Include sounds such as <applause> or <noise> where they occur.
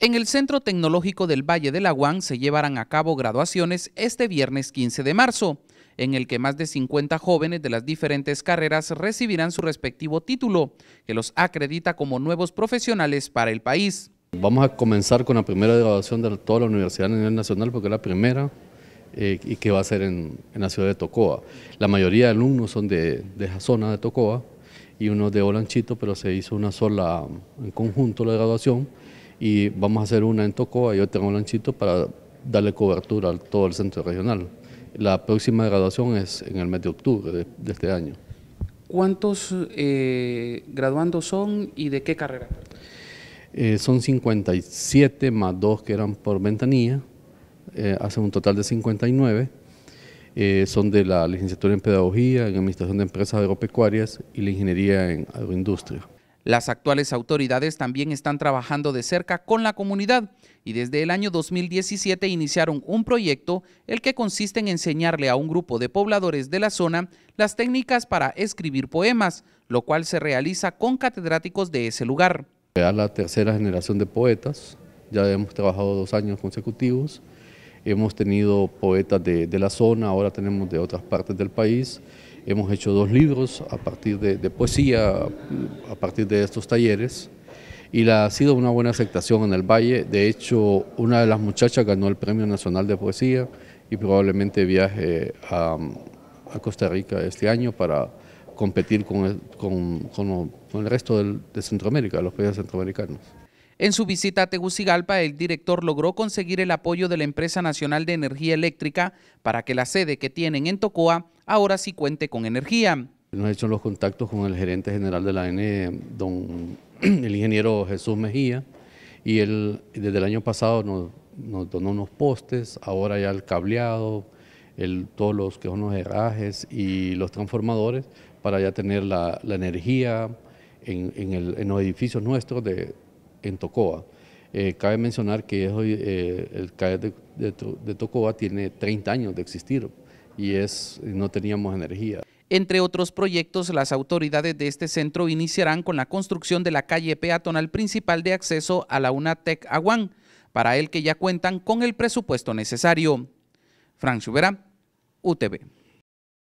En el Centro Tecnológico del Valle de la UAN se llevarán a cabo graduaciones este viernes 15 de marzo, en el que más de 50 jóvenes de las diferentes carreras recibirán su respectivo título, que los acredita como nuevos profesionales para el país. Vamos a comenzar con la primera graduación de toda la universidad a nivel nacional, porque es la primera eh, y que va a ser en, la ciudad de Tocoa. La mayoría de alumnos son de, de esa zona de Tocoa y unos de Olanchito, pero se hizo una sola en conjunto la graduación y vamos a hacer una en Tocoa y tengo en Olanchito para darle cobertura a todo el centro regional. La próxima graduación es en el mes de octubre de, este año. ¿Cuántos eh, graduandos son y de qué carrera? Eh, son 57 más dos que eran por ventanilla, eh, hacen un total de 59. Eh, son de la licenciatura en Pedagogía, en Administración de Empresas Agropecuarias y la Ingeniería en Agroindustria. Las actuales autoridades también están trabajando de cerca con la comunidad y desde el año 2017 iniciaron un proyecto el que consiste en enseñarle a un grupo de pobladores de la zona las técnicas para escribir poemas, lo cual se realiza con catedráticos de ese lugar. A la tercera generación de poetas, ya hemos trabajado dos años consecutivos, hemos tenido poetas de, de la zona, ahora tenemos de otras partes del país Hemos hecho dos libros a partir de, poesía, a partir de estos talleres y ha sido una buena aceptación en el Valle. De hecho, una de las muchachas ganó el Premio Nacional de Poesía y probablemente viaje a, Costa Rica este año para competir con el, resto de Centroamérica, los países centroamericanos. En su visita a Tegucigalpa, el director logró conseguir el apoyo de la Empresa Nacional de Energía Eléctrica para que la sede que tienen en Tocoa ahora sí cuente con energía. Nos he hecho los contactos con el gerente general de la N, <clears throat> el ingeniero Jesús Mejía, y él desde el año pasado nos, donó unos postes, ahora ya el cableado, todos los que son los herrajes y los transformadores para ya tener la, energía en, en los edificios nuestros de, en Tocoa. Eh, cabe mencionar que eh, el calle de, Tocoa tiene 30 años de existir y es, no teníamos energía. Entre otros proyectos, las autoridades de este centro iniciarán con la construcción de la calle peatonal principal de acceso a la UNATEC Aguán, para el que ya cuentan con el presupuesto necesario. Frank Schubera, UTV.